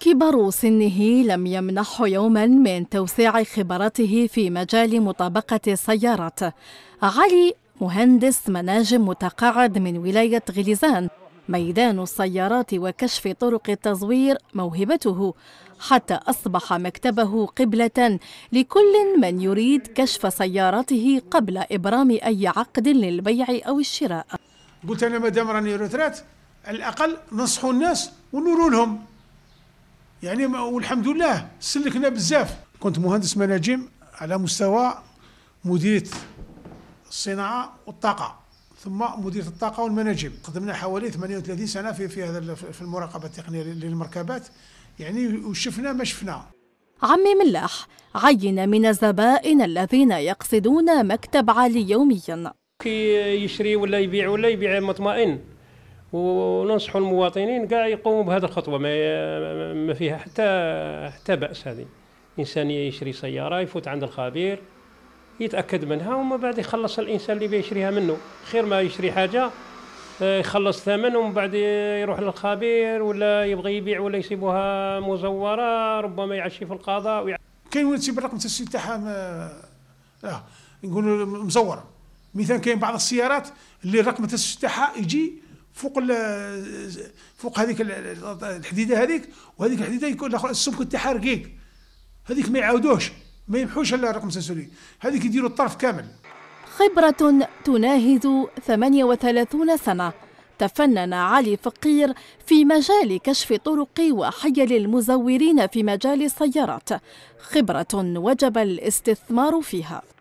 كبر سنه لم يمنحه يوما من توسيع خبرته في مجال مطابقة السيارات علي مهندس مناجم متقاعد من ولاية غليزان ميدان السيارات وكشف طرق التزوير موهبته حتى أصبح مكتبه قبلة لكل من يريد كشف سيارته قبل إبرام أي عقد للبيع أو الشراء قلت أنا مدام راني روترات على الأقل نصحوا الناس ونوروا لهم يعني والحمد لله سلكنا بزاف كنت مهندس مناجم على مستوى مديريه الصناعه والطاقه ثم مديريه الطاقه والمناجم خدمنا حوالي 38 سنه في في هذا في المراقبه التقنيه للمركبات يعني وشفنا ما شفنا عمي ملاح عين من الزبائن الذين يقصدون مكتب علي يوميا كي يشري ولا يبيع ولا يبيع مطمئن وننصحوا المواطنين كاع يقوموا بهذه الخطوه ما, ما فيها حتى حتى باس هذه انسان يشري سياره يفوت عند الخبير يتاكد منها ومن بعد يخلص الانسان اللي بيشريها منه خير ما يشري حاجه آه، يخلص ثمن ومن بعد يروح للخبير ولا يبغي يبيع ولا يسيبوها مزوره ربما يعشي في القضاء ويع... كاين ولا تسيب الرقم التسجيل تاعها آه. نقولوا مزوره مثال كاين بعض السيارات اللي الرقم التسجيل تاعها يجي فوق فوق هذيك الحديده هذيك وهذيك الحديده يكون السمك تاعها رقيق هذيك ما يعاودوش ما يمحوش الا رقم سنسوري هذيك يديروا الطرف كامل خبرة تناهز 38 سنة تفنن علي فقير في مجال كشف طرق وحيل المزورين في مجال السيارات خبرة وجب الاستثمار فيها